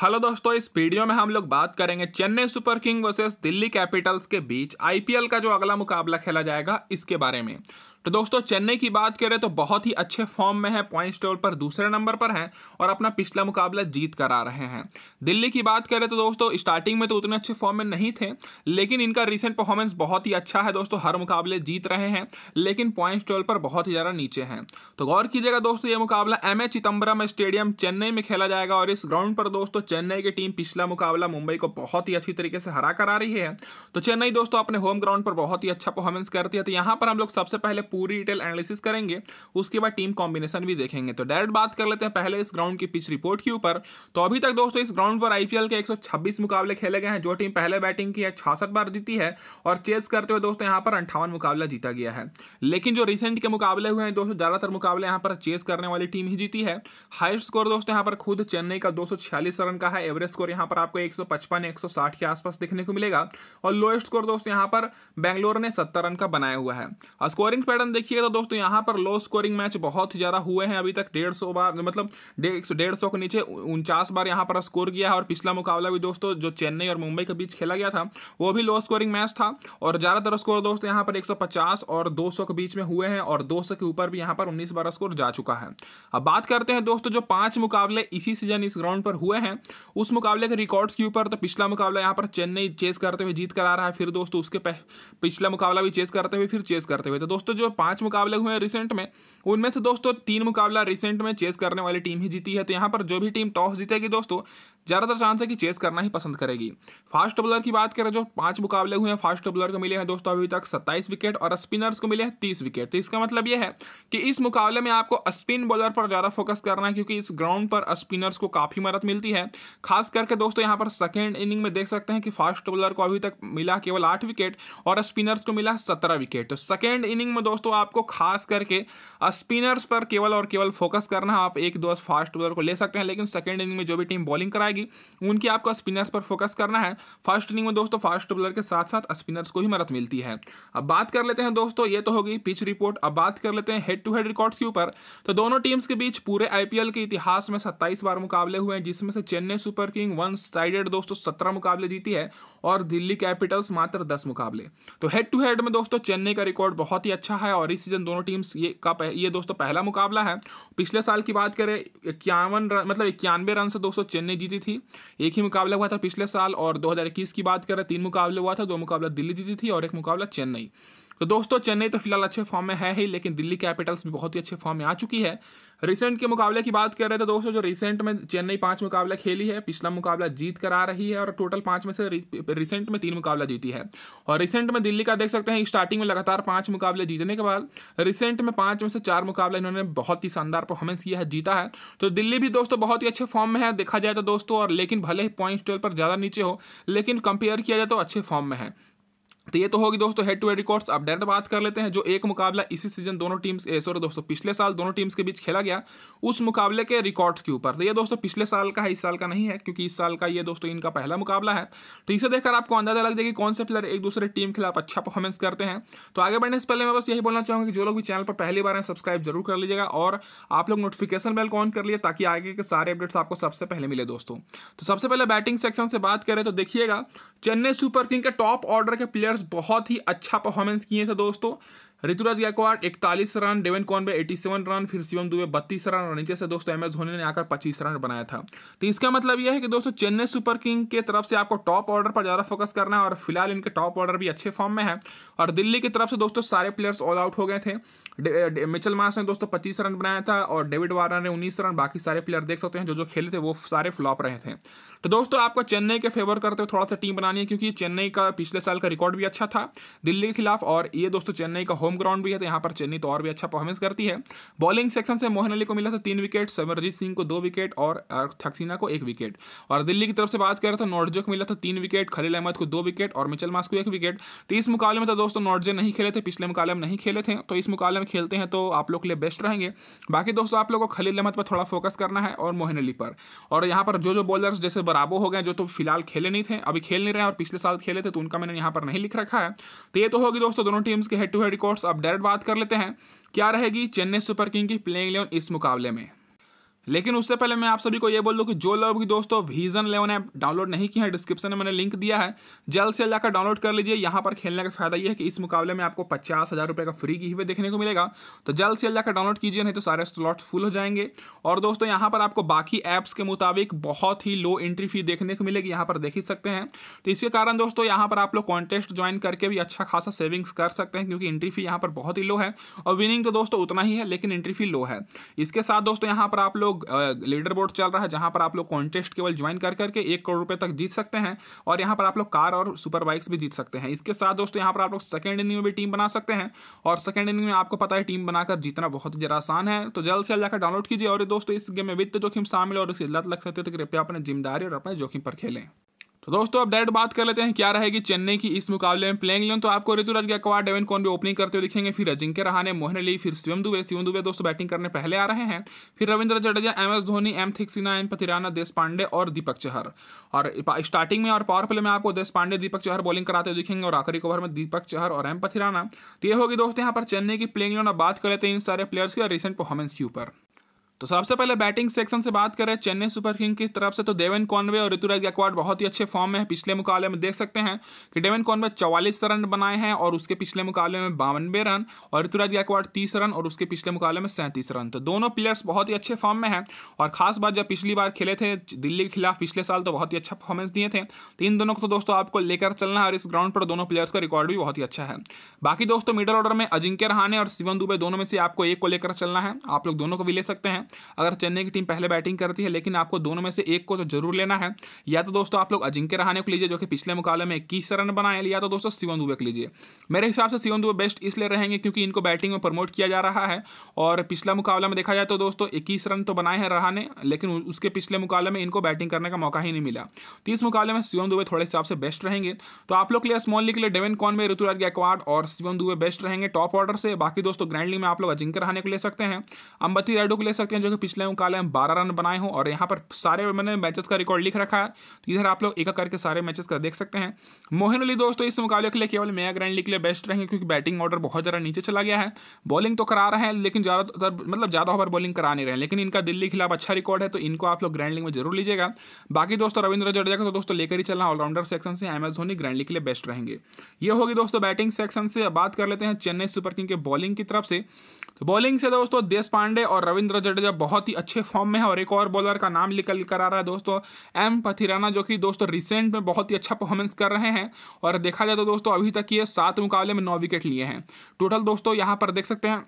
hello दोस्तों इस video में हम लोग बात करेंगे Chennai super king versus Delhi capitals के बीच आईपीएल का जो अगला मुकाबला खेला जाएगा इसके बारे में तो दोस्तों चेन्नई की बात करें तो बहुत ही अच्छे फॉर्म में है पॉइंट्स टेबल पर दूसरे नंबर पर हैं और अपना पिछला मुकाबला जीत कर आ रहे हैं दिल्ली की बात करें तो दोस्तों स्टार्टिंग में तो उतने अच्छे फॉर्म में नहीं थे लेकिन इनका रिसेंट परफॉर्मेंस बहुत ही अच्छा है दोस्तों हर मुकाबले जीत रहे हैं लेकिन पॉइंट्स टेबल पर बहुत ही ज़्यादा नीचे हैं तो गौर कीजिएगा दोस्तों ये मुकाबला M A Chidambaram stadium Chennai में खेला जाएगा और इस ग्राउंड पर दोस्तों चेन्नई की टीम पिछला मुकाबला मुंबई को बहुत ही अच्छी तरीके से हरा कर आ रही है तो चेन्नई दोस्तों अपने होम ग्राउंड पर बहुत ही अच्छा परफॉर्मेंस करती है तो यहाँ पर हम लोग सबसे पहले पूरी डिटेल एनालिसिस करेंगे उसके बाद टीम कॉम्बिनेशन भी देखेंगे तो डायरेक्ट बात कर लेते हैं पहले इस ग्राउंड की पिच रिपोर्ट के ऊपर तो अभी तक दोस्तों इस ग्राउंड पर आईपीएल के एक मुकाबले खेले गए हैं जो टीम पहले बैटिंग की है छासठ बार जीती है और चेस करते हुए दोस्तों यहाँ पर अंठावन मुकाबला जीता गया है लेकिन जो रिसेंट के मुकाबले हुए हैं दोस्तों ज़्यादातर मुकाबले यहाँ पर चेस करने वाली टीम ही जीती है हाइस्ट स्कोर दोस्तों यहाँ पर खुद चेन्नई का दो रन का है एवरेज स्कोर यहाँ पर आपको एक सौ के आसपास देखने को मिलेगा और लोएस्ट स्कोर दोस्तों यहाँ पर बैंगलोर ने सत्तर रन का बनाया हुआ है स्कोरिंग पैटर्न पैटर्न देखिएगा तो दोस्तों यहाँ पर लो स्कोरिंग मैच बहुत ही ज़्यादा हुए हैं अभी तक डेढ़ सौ बार मतलब डेढ़ सौ के नीचे उनचास बार यहाँ पर स्कोर किया है और पिछला मुकाबला भी दोस्तों जो चेन्नई और मुंबई के बीच खेला गया था वो भी लो स्कोरिंग मैच था और ज़्यादातर स्कोर दोस्तों यहाँ पर 150 और 200 के बीच में हुए हैं और 200 के ऊपर भी यहाँ पर उन्नीस बार स्कोर जा चुका है अब बात करते हैं दोस्तों जो पाँच मुकाबले इसी सीजन इस ग्राउंड पर हुए हैं उस मुकाबले के रिकॉर्ड्स के ऊपर तो पिछला मुकाबला यहाँ पर चेन्नई चेस करते हुए जीत कर आ रहा है फिर दोस्तों उसके पिछला मुकाबला भी चेस करते हुए फिर चेस करते हुए तो दोस्तों जो पांच मुकाबले हुए हैं रिसेंट में उनमें से दोस्तों तीन मुकाबला रिसेंट में चेस करने वाली टीम ही जीती है तो यहाँ पर जो भी टीम टॉस जीतेगी दोस्तों ज़्यादातर चांस है कि चेस करना ही पसंद करेगी फास्ट बॉलर की बात करें जो पाँच मुकाबले हुए हैं फास्ट बॉलर को मिले हैं दोस्तों अभी तक सत्ताईस विकेट और स्पिनर्स को मिले हैं तीस विकेट तो इसका मतलब यह है कि इस मुकाबले में आपको स्पिन बॉलर पर ज़्यादा फोकस करना है क्योंकि इस ग्राउंड पर स्पिनर्स को काफ़ी मदद मिलती है खास करके दोस्तों यहाँ पर सेकेंड इनिंग में देख सकते हैं कि फास्ट बॉलर को अभी तक मिला केवल आठ विकेट और स्पिनर्स को मिला सत्रह विकेट तो सेकेंड इनिंग में दोस्तों आपको खास करके स्पिनर्स पर केवल और केवल फोकस करना आप एक दो फास्ट बॉलर को ले सकते हैं लेकिन सेकेंड इनिंग में जो भी टीम बॉलिंग कराएगी उनकी आपको स्पिनर्स पर फोकस करना है फर्स्ट इनिंग में दोस्तों फास्ट बॉलर के साथ साथ स्पिनर्स को ही मदद मिलती है अब बात कर लेते हैं दोस्तों ये तो होगी पिच रिपोर्ट अब बात कर लेते हैं हेड टू हेड रिकॉर्ड्स के ऊपर तो दोनों टीम्स के बीच पूरे आई के इतिहास में सत्ताईस बार मुकाबले हुए हैं जिसमें से Chennai super king one sided दोस्तों सत्रह मुकाबले जीती है और दिल्ली कैपिटल्स मात्र दस मुकाबले तो हेड टू हेड में दोस्तों चेन्नई का रिकॉर्ड बहुत ही अच्छा है और इस सीज़न दोनों टीम्स ये का पह, ये दोस्तों पहला मुकाबला है पिछले साल की बात करें इक्यावन मतलब इक्यानवे रन से दोस्तों चेन्नई जीती थी एक ही मुकाबला हुआ था पिछले साल और दो की बात करें तीन मुकाबले हुआ था दो मुकाबला दिल्ली जीती थी और एक मुकाबला चेन्नई तो दोस्तों चेन्नई तो फिलहाल अच्छे फॉर्म में है ही लेकिन दिल्ली कैपिटल्स भी बहुत ही अच्छे फॉर्म में आ चुकी है रिसेंट के मुकाबले की बात कर रहे तो दोस्तों जो रिसेंट में चेन्नई पांच मुकाबला खेली है पिछला मुकाबला जीत कर आ रही है और टोटल पांच में से रिसेंट में तीन मुकाबला जीती है और रिसेंट में दिल्ली का देख सकते हैं स्टार्टिंग में लगातार पांच मुकाबले जीतने के बाद रिसेंट में पांच में से चार मुकाबला इन्होंने बहुत ही शानदार परफॉर्मेंस किया है जीता है तो दिल्ली भी दोस्तों बहुत ही अच्छे फॉर्म में है देखा जाए तो दोस्तों और लेकिन भले ही पॉइंट ट्वेल्व पर ज़्यादा नीचे हो लेकिन कंपेयर किया जाए तो अच्छे फॉर्म में है तो ये तो होगी दोस्तों हेड टू हेड रिकॉर्ड्स अब डायरेक्ट बात कर लेते हैं जो एक मुकाबला इसी सीजन दोनों टीम्स सॉरी दोस्तों पिछले साल दोनों टीम्स के बीच खेला गया उस मुकाबले के रिकॉर्ड्स के ऊपर तो ये दोस्तों पिछले साल का है इस साल का नहीं है क्योंकि इस साल का ये दोस्तों इनका पहला मुकाबला है तो इसे देखकर आपको अंदाजा लग जाएगी कौन से प्लेयर एक दूसरे टीम के खिलाफ अच्छा परफॉर्मेंस करते हैं तो आगे बढ़ने से पहले मैं बस यही बोलना चाहूँगा कि जो लोग भी चैनल पर पहली बार हैं सब्सक्राइब जरूर कर लीजिएगा और आप लोग नोटिफिकेशन बेल ऑन कर लिए ताकि आगे के सारे अपडेट्स आपको सबसे पहले मिले दोस्तों तो सबसे पहले बैटिंग सेक्शन से बात करें तो देखिएगा चेन्नई सुपर किंग के टॉप ऑर्डर के प्लेयर प्लेयर्स बहुत ही अच्छा परफॉर्मेंस किए थे दोस्तों ऋतुराज गायकवाड़ इकतालीस run Devon Conway eighty 87 run फिर शिवम दुबे बत्तीस रन और नीचे से दोस्तों एम एस धोनी ने आकर पच्चीस रन बनाया था तो इसका मतलब यह है कि दोस्तों चेन्नई सुपर किंग के तरफ से आपको टॉप ऑर्डर पर ज़्यादा फोकस करना है और फिलहाल इनके टॉप ऑर्डर भी अच्छे फॉर्म में है और दिल्ली की तरफ से दोस्तों सारे प्लेयर्स ऑल आउट हो गए थे मिचल मार्स ने दोस्तों पच्चीस रन बनाया था और डेविड वार्नर ने उन्नीस रन बाकी सारे प्लेयर देख सकते हैं जो जो खेले थे वो सारे फ्लॉप रहे थे तो दोस्तों आपको चेन्नई के फेवर करते हुए थोड़ा सा टीम बनानी है क्योंकि चेन्नई का पिछले साल का रिकॉर्ड भी अच्छा था दिल्ली के खिलाफ और ये दोस्तों चेन्नई का होम होम ग्राउंड भी है तो यहाँ पर चेन्नई तो और भी अच्छा परफॉर्मेंस करती है बॉलिंग सेक्शन से मोहन अली को मिला था तीन विकेट समरजीत सिंह को दो विकेट और थक्सीना को एक विकेट और दिल्ली की तरफ से बात करें तो नॉर्जे को मिला था तीन विकेट खलील अहमद को दो विकेट और मिचल मास को एक विकेट तो इस मुकाबले में तो दोस्तों नॉर्जे नहीं खेले थे पिछले मुकाबले में नहीं खेले थे तो इस मुकाबले में खेलते हैं तो आप लोग के लिए बेस्ट रहेंगे बाकी दोस्तों आप लोग को खलील अहमद पर थोड़ा फोकस करना है और मोहन अली पर और यहाँ पर जो जो बॉलर्स जैसे बराबो हो गए जो तो फिलहाल खेले नहीं थे अभी खेल नहीं रहे और पिछले साल खेले थे तो उनका मैंने यहाँ पर नहीं लिख रखा है तो ये तो होगी दोस्तों दोनों टीम्स के head to head record notes अब डायरेक्ट बात कर लेते हैं क्या रहेगी चेन्नई सुपर किंग की प्लेइंग इलेवन इस मुकाबले में लेकिन उससे पहले मैं आप सभी को ये बोल दूँ कि जो लोग भी दोस्तों विजन लेवन ऐप डाउनलोड नहीं किया है डिस्क्रिप्शन में मैंने लिंक दिया है जल्द से जल्द जाकर डाउनलोड कर लीजिए यहाँ पर खेलने का फायदा ये है कि इस मुकाबले में आपको पचास हज़ार रुपये का फ्री की हुए देखने को मिलेगा तो जल्द से जल्द जाकर डाउनलोड कीजिए नहीं तो सारे स्लॉट फुल हो जाएंगे और दोस्तों यहाँ पर आपको बाकी ऐप्स के मुताबिक बहुत ही लो एंट्री फी देखने को मिलेगी यहाँ पर देख ही सकते हैं तो इसके कारण दोस्तों यहाँ पर आप लोग कॉन्टेस्ट ज्वाइन करके भी अच्छा खासा सेविंग्स कर सकते हैं क्योंकि एंट्री फी यहाँ पर बहुत ही लो है और विनिंग तो दोस्तों उतना ही है लेकिन एंट्री फी लो है इसके साथ दोस्तों यहाँ पर आप लोग लोग लीडर बोर्ड चल रहा है जहां पर आप लोग कॉन्टेस्ट केवल ज्वाइन कर करके एक करोड़ रुपए तक जीत सकते हैं और यहां पर आप लोग कार और सुपर बाइक्स भी जीत सकते हैं इसके साथ दोस्तों यहां पर आप लोग सेकेंड इनिंग में भी टीम बना सकते हैं और सेकेंड इनिंग में आपको पता है टीम बनाकर जीतना बहुत ज़रा आसान है तो जल्द से जल्द जाकर डाउनलोड कीजिए और दोस्तों इस गेम में वित्त जोखिम शामिल और इसकी लत लग सकते तो कृपया अपने जिम्मेदारी और अपने जोखिम पर खेलें तो दोस्तों अब डायरेक्ट बात कर लेते हैं क्या रहेगी चेन्नई की इस मुकाबले में प्लेइंग लेन तो आपको ऋतुराज अकवा डेवन कौन भी ओपनिंग करते हुए दिखेंगे फिर अजिंक्य रहाने मोहन अली फिर शिवम दुबे शिवम दुबे दोस्तों बैटिंग करने पहले आ रहे हैं फिर Ravindra Jadeja M S Dhoni M Theekshana M Pathirana Deshpande और दीपक चहर और स्टार्टिंग में और पावर प्ले में आपको देश पांडे दीपक चहर बॉलिंग कराते हुए दिखेंगे और आखिरी ओवर में दीपक चहर और एम पथिराना तो ये होगी दोस्तों यहाँ पर चेन्नई की प्लेइंग लेन अब बात कर लेते हैं इन सारे प्लेयर्स की रिसेंट परफॉर्मेंस के ऊपर तो सबसे पहले बैटिंग सेक्शन से बात करें चेन्नई सुपर किंग की तरफ से तो देवेन कॉनवे और ऋतुराज गायकवाड़ बहुत ही अच्छे फॉर्म में है पिछले मुकाबले में देख सकते हैं कि डेवन कॉनवे चौवालीस रन बनाए हैं और उसके पिछले मुकाबले में बावनबे रन और ऋतुराज गायकवाड़ तीस रन और उसके पिछले मुकाबले में सैंतीस रन तो दोनों प्लेयर्स बहुत ही अच्छे फॉर्म में हैं और खास बात जब पिछली बार खेले थे दिल्ली के खिलाफ पिछले साल तो बहुत ही अच्छा परफॉर्मेंस दिए थे तो इन दोनों को तो दोस्तों आपको लेकर चलना है और इस ग्राउंड पर दोनों प्लेयर्स का रिकॉर्ड भी बहुत ही अच्छा है बाकी दोस्तों मिडल ऑर्डर में अजिंक्य रहाने और शिवन दुबे दोनों में से आपको एक को लेकर चलना है आप लोग दोनों को भी ले सकते हैं अगर चेन्नई की टीम पहले बैटिंग करती है लेकिन आपको दोनों में से एक को तो जरूर लेना है या तो दोस्तों आप लोग अजिंक्य रहाने को लीजिए जो कि पिछले मुकाबले में इक्कीस रन बनाए या तो दोस्तों सिवन दुबे को लीजिए मेरे हिसाब से सिवन दुबे बेस्ट इसलिए रहेंगे क्योंकि इनको बैटिंग में प्रमोट किया जा रहा है और पिछला मुकाबला में देखा जाए तो दोस्तों इक्कीस रन तो बनाए हैं रहाने लेकिन उसके पिछले मुकाबले में इनको बैटिंग करने का मौका ही नहीं मिला तो इस मुकाबले में सिवन दुबे थोड़े हिसाब से बेस्ट रहेंगे तो आप लोग के लिए स्मॉल लीग के लिए डेवन में ऋतुराज गायकवाड और सिवन दुबे बेस्ट रहेंगे टॉप ऑर्डर से बाकी दोस्तों ग्रैंड लीग में आप लोग अजिंक्य रहाने को ले सकते हैं अंबती रायडू को ले सकते हैं सकते हैं जो कि पिछले मुकाबले में बारह रन बनाए हों और यहाँ पर सारे मैंने मैचेस का रिकॉर्ड लिख रखा है तो इधर आप लोग एक करके सारे मैचेस का देख सकते हैं मोहन अली दोस्तों इस मुकाबले के लिए केवल मेगा ग्रैंड लीग के लिए बेस्ट रहेंगे क्योंकि बैटिंग ऑर्डर बहुत ज़्यादा नीचे चला गया है बॉलिंग तो करा रहे हैं लेकिन ज़्यादातर मतलब ज़्यादा ओवर बॉलिंग करा नहीं रहे हैं लेकिन इनका दिल्ली खिलाफ अच्छा रिकॉर्ड है तो इनको आप लोग ग्रैंड लीग में जरूर लीजिएगा बाकी दोस्तों रविंद्र जडेजा का तो दोस्तों लेकर ही चलना ऑलराउंडर सेक्शन से M S Dhoni grand league के लिए बेस्ट रहेंगे ये होगी दोस्तों बैटिंग सेक्शन से बात कर लेते हैं चेन्नई सुपर किंग के बॉलिंग की तरफ से तो बॉलिंग से दोस्तों देश पांडे और रविंद्र जडेजा जब बहुत ही अच्छे फॉर्म में है और एक और बॉलर का नाम निकल कर आ रहा है दोस्तों एम पथिराना जो कि दोस्तों रिसेंट में बहुत ही अच्छा परफॉर्मेंस कर रहे हैं और देखा जाए तो दोस्तों अभी तक ये सात मुकाबले में नौ विकेट लिए हैं टोटल दोस्तों यहाँ पर देख सकते हैं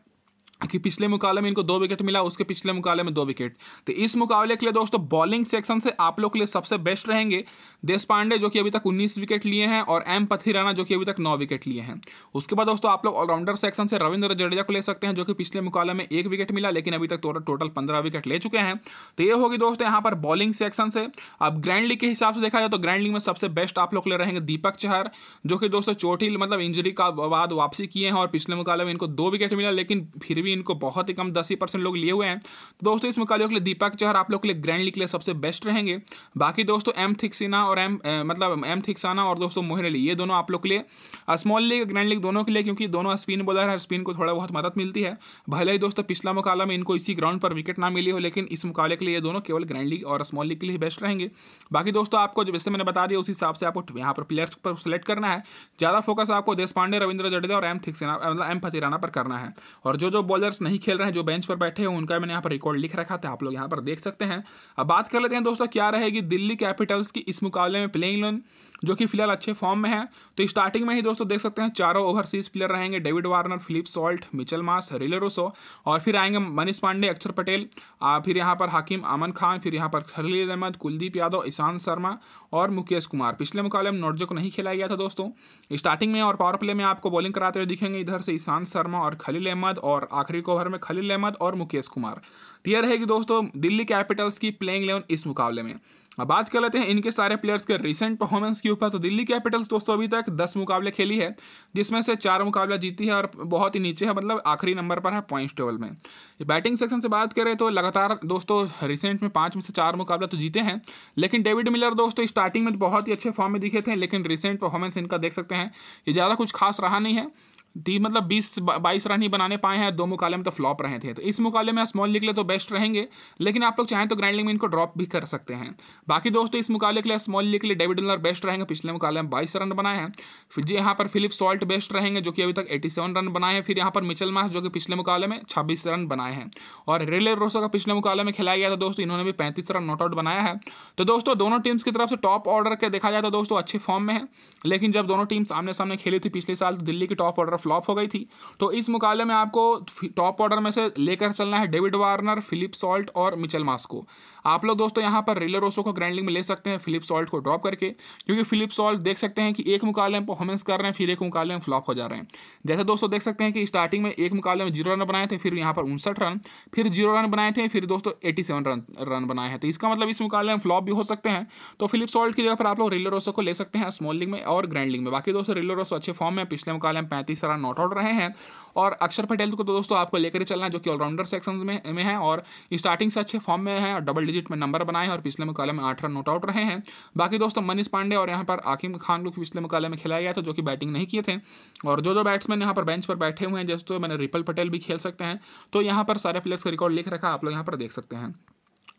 कि पिछले मुकाबले में इनको दो विकेट मिला उसके पिछले मुकाबले में दो विकेट तो इस मुकाबले के लिए दोस्तों बॉलिंग सेक्शन से आप लोग के लिए सबसे बेस्ट रहेंगे देश पांडे जो कि अभी तक 19 विकेट लिए हैं और एम पथिराना जो कि अभी तक 9 विकेट लिए हैं उसके बाद दोस्तों आप लोग ऑलराउंडर सेक्शन से रविंद्र जडेजा को ले सकते हैं जो कि पिछले मुकाबले में एक विकेट मिला लेकिन अभी तक टोटल पंद्रह विकेट ले चुके हैं तो ये होगी दोस्तों यहाँ पर बॉलिंग सेक्शन से अब ग्रैंड लीग के हिसाब से देखा जाए तो ग्रैंड लीग में सबसे बेस्ट आप लोग ले रहेंगे दीपक चहर जो कि दोस्तों चोटी मतलब इंजरी का बाद वापसी किए हैं और पिछले मुकाबले में इनको दो विकेट मिला लेकिन फिर भी इनको बहुत ही कम दस ही परसेंट लोग लिए हुए हैं तो दोस्तों इस मुकाबले के लिए दीपक चहर आप लोग के लिए ग्रैंड लीग के लिए सबसे बेस्ट रहेंगे बाकी दोस्तों एम थिक्सिना और एम मतलब एम थिक्साना और दोस्तों मोहन अली ये दोनों आप लोग के लिए स्मॉल लीग ग्रैंड लीग दोनों के लिए क्योंकि दोनों स्पिन बॉलर हैं स्पिन को थोड़ा बहुत मदद मिलती है भले ही दोस्तों पिछला मुकाबला में इनको इसी ग्राउंड पर विकेट ना मिली हो लेकिन इस मुकाबले के लिए दोनों केवल ग्रैंड लीग और स्मॉल लीग के लिए बेस्ट रहेंगे बाकी दोस्तों आपको जैसे मैंने बता दिया उस हिसाब से आपको यहाँ पर प्लेयर्स पर सेलेक्ट करना है ज़्यादा फोकस आपको देश पांडे रविंद्र जडेजा और एम थिक्सेना मतलब एम फतिराना पर करना है और जो जो बॉलर्स नहीं खेल रहे हैं जो बेंच पर बैठे हैं उनका मैंने यहाँ पर रिकॉर्ड लिख रखा था आप लोग यहाँ पर देख सकते हैं अब बात कर लेते हैं दोस्तों क्या रहेगी दिल्ली कैपिटल्स की इस मुकाबले में प्लेइंग इलेवन जो कि फिलहाल अच्छे फॉर्म में है तो स्टार्टिंग में ही दोस्तों देख सकते हैं चारों ओवरसीज प्लेयर रहेंगे David Warner Philip Salt Mitchell Marsh Rilee Rossouw और फिर आएंगे मनीष पांडे अक्षर पटेल फिर यहाँ पर हाकिम अमन खान फिर यहाँ पर खलील अहमद कुलदीप यादव ईशांत शर्मा और मुकेश कुमार पिछले मुकाबले में नोटजो को नहीं खिलाया गया था दोस्तों स्टार्टिंग में और पावर प्ले में आपको बॉलिंग कराते हुए दिखेंगे इधर से ईशांत शर्मा और खलील अहमद और आखिरी ओवर में खलील अहमद और मुकेश कुमार क्लियर है कि दोस्तों दिल्ली कैपिटल्स की प्लेइंग इलेवन इस मुकाबले में अब बात कर लेते हैं इनके सारे प्लेयर्स के रिसेंट परफॉर्मेंस के ऊपर तो दिल्ली कैपिटल्स दोस्तों अभी तक दस मुकाबले खेली है जिसमें से चार मुकाबला जीती है और बहुत ही नीचे है मतलब आखिरी नंबर पर है पॉइंट्स टेबल में बैटिंग सेक्शन से बात करें तो लगातार दोस्तों रिसेंट में पाँच में से चार मुकाबला तो जीते हैं लेकिन डेविड मिलर दोस्तों स्टार्टिंग में बहुत ही अच्छे फॉर्म में दिखे थे लेकिन रिसेंट परफॉर्मेंस इनका देख सकते हैं ये ज़्यादा कुछ खास रहा नहीं है तीन मतलब बीस बाईस रन ही बनाने पाए हैं दो मुकाले में तो फ्लॉप रहे थे तो इस मुकाले में स्मॉल लीग लिए तो बेस्ट रहेंगे लेकिन आप लोग चाहें तो ग्रैंड लीग में इनको ड्रॉप भी कर सकते हैं बाकी दोस्तों इस मुकाले के लिए स्मॉल लीग के लिए डेविड मिलर बेस्ट रहेंगे पिछले मुकाले में बाईस रन बनाए हैं फिर जी यहाँ पर फिलिप सॉल्ट बेस्ट रहेंगे जो कि अभी तक एटी रन बनाए हैं फिर यहाँ पर मिचल मास जो कि पिछले मुकाबले में छब्बीस रन बनाए हैं और रिले रोसो का पिछले मुकाले में खिलाया गया था दोस्तों इन्होंने भी पैंतीस रन नॉट आउट बनाया है तो दोस्तों दोनों टीम्स की तरफ से टॉप ऑर्डर के देखा जाए तो दोस्तों अच्छे फॉर्म में है लेकिन जब दोनों टीम सामने सामने खेली थी पिछले साल तो दिल्ली की टॉप ऑर्डर फ्लॉप हो गई थी तो इस मुकाबले में आपको टॉप ऑर्डर में से लेकर चलना है डेविड वार्नर फिलिप सॉल्ट और मिचल मास्को आप लोग दोस्तों यहाँ पर रिलरोसो को ग्रैंडलिंग में ले सकते हैं फिलिप सॉल्ट को ड्रॉप करके क्योंकि फिलिप सॉल्ट देख सकते हैं कि एक मुकाबले में परफॉर्मेंस कर रहे हैं फिर एक मुकाबले में फ्लॉप हो जा रहे हैं जैसे दोस्तों देख सकते हैं कि स्टार्टिंग में एक मुकाबले में जीरो रन बनाए थे फिर यहाँ पर उनसठ रन फिर जीरो रन बनाए थे फिर दोस्तों एटी सेवन रन रन बनाए हैं तो इसका मतलब इस मुकाबले में फ्लॉप भी हो सकते हैं तो फिलिप सॉल्ट की जगह पर आप लोग रिलरोसो को ले सकते हैं स्मॉल लिंग में और ग्रैंड लिंग में बाकी दोस्तों रिलरोसो अच्छे फॉर्म में पिछले मुकाबले में पैंतीस रन नॉट आउट रहे हैं और अक्षर पटेल को तो दोस्तों आपको लेकर चलना है जो कि ऑलराउंडर सेक्शन में में है और स्टार्टिंग से अच्छे फॉर्म में है और डबल डिजिट में नंबर बनाए हैं और पिछले मुकाले में आठ रन नोट आउट रहे हैं बाकी दोस्तों मनीष पांडे और यहाँ पर आकिम खान को पिछले मुकाले में खिलाया गया था जो कि बैटिंग नहीं किए थे और जो जो बैट्समैन यहाँ पर बेंच पर बैठे हुए हैं जैसे तो मैंने रिपल पटेल भी खेल सकते हैं तो यहाँ पर सारे प्लेयर्स का रिकॉर्ड लिख रखा आप लोग यहाँ पर देख सकते हैं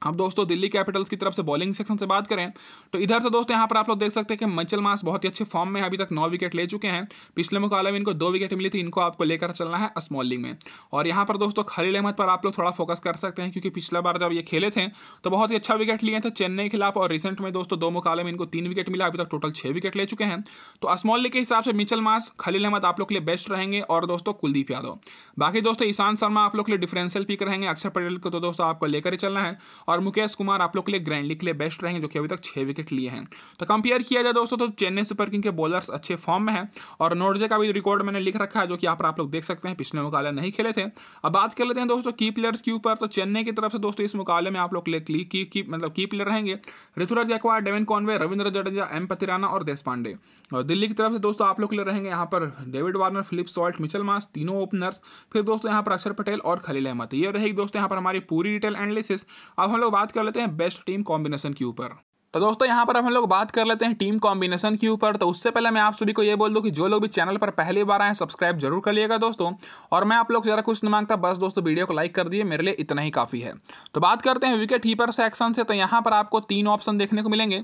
अब दोस्तों दिल्ली कैपिटल्स की तरफ से बॉलिंग सेक्शन से बात करें तो इधर से दोस्तों यहाँ पर आप लोग देख सकते हैं कि मंचल मास बहुत ही अच्छे फॉर्म में अभी तक नौ विकेट ले चुके हैं पिछले मुकाबले में इनको दो विकेट मिली थी इनको आपको लेकर चलना है स्मॉल लीग में और यहाँ पर दोस्तों खलील अहमद पर आप लोग थोड़ा फोकस कर सकते हैं क्योंकि पिछला बार जब ये खेले थे तो बहुत ही अच्छा विकेट लिए थे चेन्नई के खिलाफ और रिसेंट में दोस्तों दो मुकाबले में इनको तीन विकेट मिला अभी तक टोटल छः विकेट ले चुके हैं तो स्मॉल लीग के हिसाब से मिचल मास खलील अहमद आप लोग के लिए बेस्ट रहेंगे और दोस्तों कुलदीप यादव बाकी दोस्तों ईशान शर्मा आप लोग के लिए डिफरेंशियल पिक रहेंगे अक्षर पटेल को तो दोस्तों आपको लेकर ही चलना है और मुकेश कुमार आप लोग के लिए ग्रैंडली के लिए बेस्ट रहे जो कि अभी तक छः विकेट लिए हैं तो कंपेयर किया जाए दोस्तों तो चेन्नई सुपर किंग के बॉलर्स अच्छे फॉर्म में हैं और नोर्जे का भी रिकॉर्ड मैंने लिख रखा है जो कि यहाँ पर आप लोग देख सकते हैं पिछले मुकाबले नहीं खेले थे अब बात कर लेते हैं दोस्तों की प्लेयर्स के ऊपर तो चेन्नई की तरफ से दोस्तों इस मुकाबले में आप लोग की, लिए मतलब की प्लेयर रहेंगे Ruturaj Gaikwad Devon Conway Ravindra Jadeja M Pathirana और देश पांडे और दिल्ली की तरफ से दोस्तों आप लोग के लिए रहेंगे यहाँ पर David Warner Philip Salt Mitchell Marsh तीनों ओपनर्स फिर दोस्तों यहाँ पर अक्षर पटेल और खलील अहमद ये रहेगी दोस्तों यहाँ पर हमारी पूरी डिटेल एनालिसिस अब हम लोग बात कर लेते हैं बेस्ट टीम कॉम्बिनेशन के ऊपर तो दोस्तों यहाँ पर हम लोग बात कर लेते हैं टीम कॉम्बिनेशन के ऊपर तो उससे पहले मैं आप सभी को ये बोल दूँ कि जो लोग भी चैनल पर पहली बार आए हैं सब्सक्राइब जरूर कर लिएगा दोस्तों और मैं आप लोग ज़्यादा कुछ नहीं मांगता बस दोस्तों वीडियो को लाइक कर दिए मेरे लिए इतना ही काफ़ी है तो बात करते हैं विकेट हीपर सेक्शन से तो यहाँ पर आपको तीन ऑप्शन देखने को मिलेंगे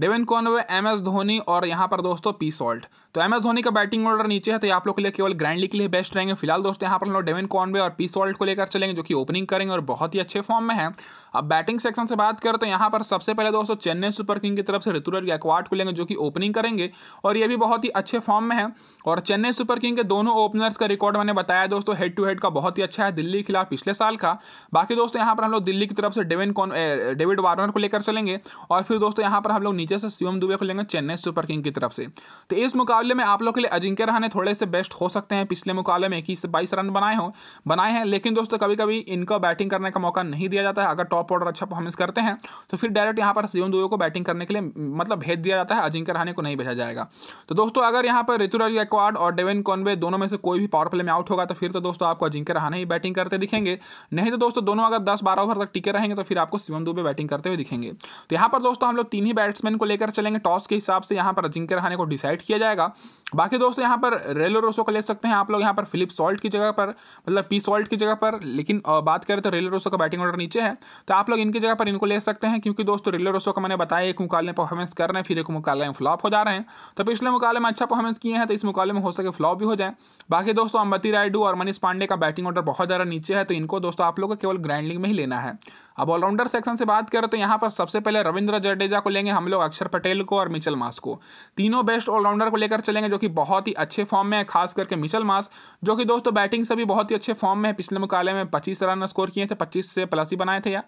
Devon Conway M S Dhoni और यहाँ पर दोस्तों पी सॉल्ट तो एम एस धोनी का बैटिंग ऑर्डर नीचे है तो ये आप लोग के लिए केवल ग्रैंड लीग के लिए बेस्ट रहेंगे फिलहाल दोस्तों यहाँ पर हम लोग डेविन कॉनवे और पी सॉल्ट को लेकर चलेंगे जो कि ओपनिंग करेंगे और बहुत ही अच्छे फॉर्म में है अब बैटिंग सेक्शन से बात करें तो यहाँ पर सबसे पहले दोस्तों चेन्नई सुपर किंग की तरफ से ऋतुराज गायकवाड को लेंगे जो कि ओपनिंग करेंगे और ये भी बहुत ही अच्छे फॉर्म में है और चेन्नई सुपर किंग के दोनों ओपनर्स का रिकॉर्ड मैंने बताया दोस्तों हेड टू हेड का बहुत ही अच्छा है दिल्ली के खिलाफ पिछले साल का बाकी दोस्तों यहाँ पर हम लोग दिल्ली की तरफ से डेविन कॉन डेविड वार्नर को लेकर चलेंगे और फिर दोस्तों यहाँ पर हम लोग नीचे से शिवम दुबे को लेंगे चेन्नई सुपर किंग की तरफ से तो इस मुकाबले में आप लोग के लिए अजिंक्य रहने थोड़े से बेस्ट हो सकते हैं पिछले मुकाबले में इक्कीस से बाईस रन बनाए हो बनाए हैं लेकिन दोस्तों कभी कभी इनका बैटिंग करने का मौका नहीं दिया जाता है अगर टॉप टॉप ऑर्डर अच्छा परफॉर्मेंस करते हैं तो फिर डायरेक्ट यहाँ पर सीवन दुबे को बैटिंग करने के लिए मतलब भेज दिया जाता है अजिंक्य रहाने को नहीं भेजा जाएगा तो दोस्तों अगर यहाँ पर ऋतुराज गायकवाड और डेविन कॉन्वे दोनों में से कोई भी पावर प्ले में आउट होगा तो फिर तो दोस्तों आपको अजिंक्य रहाने ही बैटिंग करते दिखेंगे नहीं तो दोस्तों दोनों अगर दस बारह ओवर तक टिके रहेंगे तो फिर आपको सीवन दुबे बैटिंग करते हुए दिखेंगे तो यहाँ पर दोस्तों हम लोग तीन ही बैट्समैन को लेकर चलेंगे टॉस के हिसाब से यहाँ पर अजिंक्य रहाने को डिसाइड किया जाएगा बाकी दोस्तों यहाँ पर रेलो रोसो को ले सकते हैं आप लोग यहाँ पर फिलिप सॉल्ट की जगह पर मतलब पी सॉल्ट की जगह पर लेकिन बात करें तो रेलो रोसो का बैटिंग ऑर्डर नीचे है तो आप लोग इनकी जगह पर इनको ले सकते हैं क्योंकि दोस्तों रिले रोसो का मैंने बताया एक मुकाबले में परफॉर्मेंस कर रहे हैं फिर एक मुकाबले में फ्लॉप हो जा रहे हैं तो पिछले मुकाबले में अच्छा परफॉर्मेंस किए हैं तो इस मुकाबले में हो सके फ्लॉप भी हो जाए बाकी दोस्तों अम्बती रायडू और मनीष पांडे का बैटिंग ऑर्डर बहुत ज़्यादा नीचे है तो इनको दोस्तों आप लोग को केवल ग्राइंडिंग में ही लेना है अब ऑलराउंडर सेक्शन से बात करें तो यहाँ पर सबसे पहले रविंद्र जडेजा को लेंगे हम लोग अक्षर पटेल को और मिचल मास को तीनों बेस्ट ऑलराउंडर को लेकर चलेंगे जो कि बहुत ही अच्छे फॉर्म में है खास करके मिचल मास जो कि दोस्तों बैटिंग से भी बहुत ही अच्छे फॉर्म में है पिछले मुकाबले में पच्चीस रन स्कोर किए थे पच्चीस से प्लस ही बनाए थे या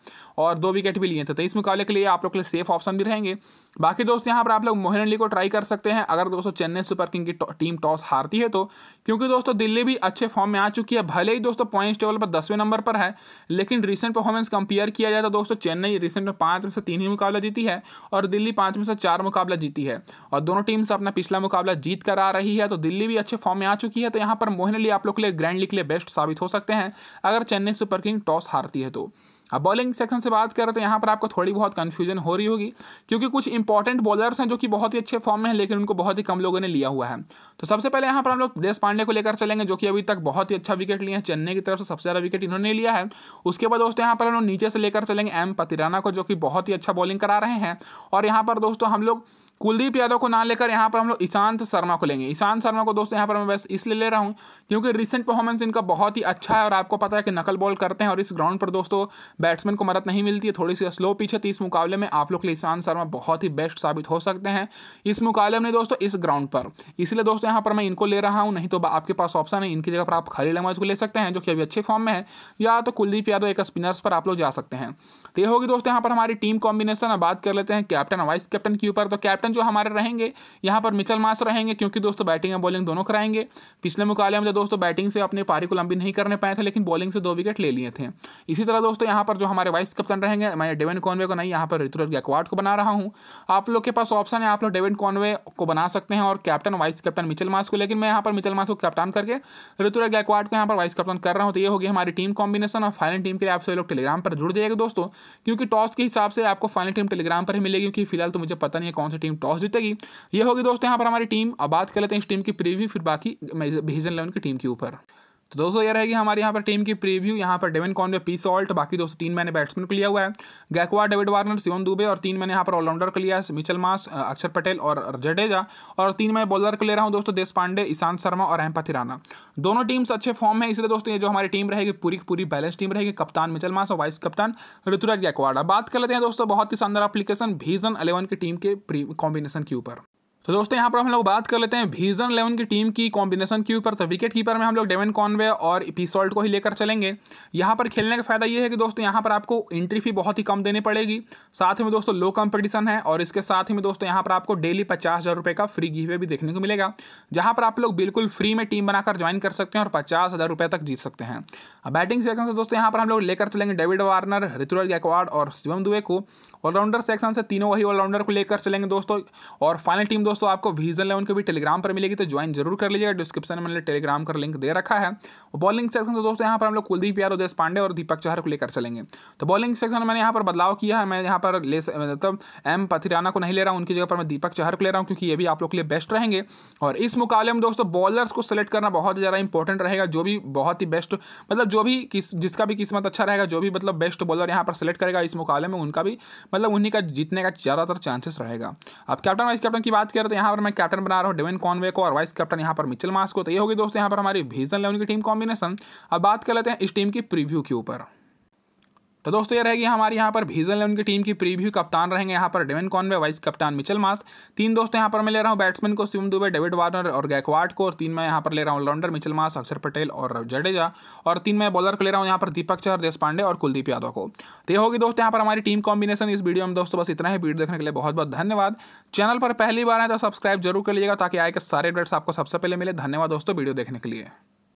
और दो विकेट भी लिए थे तो इस मुकाबले के लिए आप लोग के लिए सेफ ऑप्शन भी रहेंगे बाकी दोस्त यहाँ पर आप लोग मोहन अली को ट्राई कर सकते हैं अगर दोस्तों चेन्नई सुपर किंग की टीम टॉस हारती है तो क्योंकि दोस्तों दिल्ली भी अच्छे फॉर्म में आ चुकी है भले ही दोस्तों पॉइंट्स टेबल पर दसवें नंबर पर है लेकिन रिसेंट परफॉर्मेंस कंपेयर किया जाए तो दोस्तों चेन्नई रिसेंट में पाँच में से तीन ही मुकाबला जीती है और दिल्ली पाँच में से चार मुकाबला जीती है और दोनों टीम्स अपना पिछला मुकाबला जीत कर आ रही है तो दिल्ली भी अच्छे फॉर्म में आ चुकी है तो यहाँ पर मोहन अली आप लोग के लिए ग्रैंड लीग के लिए बेस्ट साबित हो सकते हैं अगर चेन्नई सुपर किंग टॉस हारती है तो अब बॉलिंग सेक्शन से बात करें तो यहाँ पर आपको थोड़ी बहुत कन्फ्यूजन हो रही होगी क्योंकि कुछ इंपॉर्टेंट बॉलर्स हैं जो कि बहुत ही अच्छे फॉर्म में हैं लेकिन उनको बहुत ही कम लोगों ने लिया हुआ है तो सबसे पहले यहाँ पर हम लोग देश पांडे को लेकर चलेंगे जो कि अभी तक बहुत ही अच्छा विकेट लिए हैं चेन्नई की तरफ से सबसे ज़्यादा विकेट इन्होंने लिया है उसके बाद दोस्तों यहाँ पर हम लोग नीचे से लेकर चलेंगे एम पतिराना को जो कि बहुत ही अच्छा बॉलिंग करा रहे हैं और यहाँ पर दोस्तों हम लोग कुलदीप यादव को ना लेकर यहाँ पर हम लोग ईशांत शर्मा को लेंगे ईशांत शर्मा को दोस्तों यहाँ पर मैं बस इसलिए ले रहा हूँ क्योंकि रिसेंट परफॉर्मेंस इनका बहुत ही अच्छा है और आपको पता है कि नकल बॉल करते हैं और इस ग्राउंड पर दोस्तों बैट्समैन को मदद नहीं मिलती है थोड़ी सी स्लो पिच है तो इस मुकाबले में आप लोग के लिए ईशांत शर्मा बहुत ही बेस्ट साबित हो सकते हैं इस मुकाबले में दोस्तों इस ग्राउंड पर इसलिए दोस्तों यहाँ पर मैं इनको ले रहा हूँ नहीं तो आपके पास ऑप्शन है इनकी जगह पर आप खाली लंगवाज को ले सकते हैं जो कि अभी अच्छे फॉर्म में है या तो कुलदीप यादव एक स्पिनर्स पर आप लोग जा सकते हैं तो ये होगी दोस्तों यहाँ पर हमारी टीम कॉम्बिनेशन अब बात कर लेते हैं कैप्टन वाइस कैप्टन के ऊपर तो कैप्टन जो हमारे रहेंगे यहाँ पर मिचल मास रहेंगे क्योंकि दोस्तों बैटिंग और बॉलिंग दोनों कराएंगे पिछले मुकाबले में दोस्तों बैटिंग से अपने पारी को लंबी नहीं करने पाए थे लेकिन बॉलिंग से दो विकेट ले लिए थे इसी तरह दोस्तों यहाँ पर जो हमारे वाइस कैप्टन रहेंगे मैं डेविन कॉनवे को नहीं यहाँ पर ऋतुराज गैकवाड को बना रहा हूँ आप लोग के पास ऑप्शन है आप लोग डेविन कॉनवे को बना सकते हैं और captain vice captain Mitchell Marsh को लेकिन मैं यहाँ पर मिचल मास को कैप्टन करके ऋतुराज गैकवाड को यहाँ पर वाइस कैप्टन कर रहा हूँ तो ये होगी हमारी टीम कॉम्बिनेशन और फाइनल टीम के लिए आप सभी लोग टेलीग्राम पर जुड़ जाएगा दोस्तों क्योंकि टॉस के हिसाब से आपको फाइनल टीम टेलीग्राम पर ही मिलेगी क्योंकि फिलहाल तो मुझे पता नहीं है कौन सी टीम टॉस जीतेगी ये होगी दोस्तों यहाँ पर हमारी टीम अब बात कर लेते हैं इस टीम की प्रीव्यू फिर बाकी डिवीजन इलेवन की टीम के ऊपर तो दोस्तों ये रहेगी हमारे यहाँ पर टीम की प्रीव्यू यहाँ पर डेविन कॉन्वे पी सॉल्ट बाकी दोस्तों तीन मैंने बैट्समैन को लिया हुआ है गैकवा डेविड वार्नर सिवन दुबे और तीन मैंने यहाँ पर ऑलराउंडर को लिया है मिचल मास अक्षर पटेल और जडेजा और तीन मैं बॉलर को ले रहा हूँ दोस्तों देश पांडे ईशांत शर्मा और अहमपति राना दोनों टीम्स अच्छे फॉर्म है इसलिए दोस्तों ये जो हमारी टीम रहेगी पूरी पूरी बैलेंस टीम रहेगी कप्तान मिचल मास और वाइस कप्तान ऋतुराज गैकवाड़ा बात कर लेते हैं दोस्तों बहुत ही शानदार अपलीकेशन भीजन अलेवन की टीम के कॉम्बिनेशन के ऊपर तो दोस्तों यहाँ पर हम लोग बात कर लेते हैं भीजन इलेवन की टीम की कॉम्बिनेशन के ऊपर तो विकेट कीपर में हम लोग डेवन कॉनवे और पीसॉल्ट को ही लेकर चलेंगे यहाँ पर खेलने का फायदा ये है कि दोस्तों यहाँ पर आपको एंट्री फी बहुत ही कम देनी पड़ेगी साथ ही में दोस्तों लो कंपटीशन है और इसके साथ ही में दोस्तों यहाँ पर आपको डेली पचास हज़ार रुपये का फ्री गिवे भी देखने को मिलेगा जहाँ पर आप लोग बिल्कुल फ्री में टीम बनाकर ज्वाइन कर सकते हैं और पचास हज़ार रुपये तक जीत सकते हैं बैटिंग सेक्शन से दोस्तों यहाँ पर हम लोग लेकर चलेंगे डेविड वार्नर ऋतुराज गैकवाड और शिवम दुबे को ऑलराउंडर सेक्शन से तीनों वही ऑलराउंडर को लेकर चलेंगे दोस्तों और फाइनल टीम दोस्तों आपको विजन लेवन के भी टेलीग्राम पर मिलेगी तो ज्वाइन जरूर कर लीजिएगा डिस्क्रिप्शन में टेलीग्राम का लिंक दे रखा है बॉलिंग सेक्शन से दोस्तों यहाँ पर हम लोग कुलदीप यादव देश पांडे और दीपक चौहर को लेकर चलेंगे तो बॉलिंग सेक्शन में मैंने यहाँ पर बदलाव किया है मैं यहाँ पर ले मतलब एम पथिराना को नहीं ले रहा हूँ उनकी जगह पर मैं दीपक चौहर को ले रहा हूँ क्योंकि ये भी आप लोग के लिए बेस्ट रहेंगे और इस मुकाबले में दोस्तों बॉलर्स को सेलेक्ट करना बहुत ज़्यादा इंपॉर्टेंट रहेगा जो भी बहुत ही बेस्ट मतलब जो भी किस जिसका भी किस्मत अच्छा रहेगा जो भी मतलब बेस्ट बॉलर यहाँ पर सेलेक्ट करेगा इस मुकाबले में उनका भी मतलब उन्हीं का जीतने का ज़्यादातर चांसेस रहेगा अब कैप्टन वाइस कैप्टन की बात करें तो यहाँ पर मैं कैप्टन बना रहा हूँ डेविन कॉनवे को और वाइस कैप्टन यहाँ पर मिचल मास को तो ये होगी दोस्तों यहाँ पर हमारी भीजन लेवन की टीम कॉम्बिनेशन अब बात कर लेते हैं इस टीम की प्रीव्यू के ऊपर तो दोस्तों ये रहेगी हमारे यहाँ पर भीजन की टीम की प्रीव्यू कप्तान रहेंगे यहाँ पर डेविन कॉनवे वाइस कप्तान मिचल मास तीन दोस्तों यहाँ पर मैं ले रहा हूँ बैट्समैन को शिवम दुबे डेविड वार्नर और गैकवाड को और तीन मैं यहाँ पर ले रहा हूँ ऑलराउंडर मिचल मास अक्षर पटेल और जडेजा और तीन मैं बॉलर को ले रहा हूँ यहाँ पर दीपक चहर देश पांडे और कुलदीप यादव को तो ये होगी दोस्तों यहाँ पर हमारी टीम कॉम्बिनेशन इस वीडियो में दोस्तों बस इतना ही वीडियो देखने के लिए बहुत बहुत धन्यवाद चैनल पर पहली बार है तो सब्सक्राइब जरूर कर लीजिएगा ताकि आए के सारे अपडेट्स आपको सबसे पहले मिले धन्यवाद दोस्तों वीडियो देखने के लिए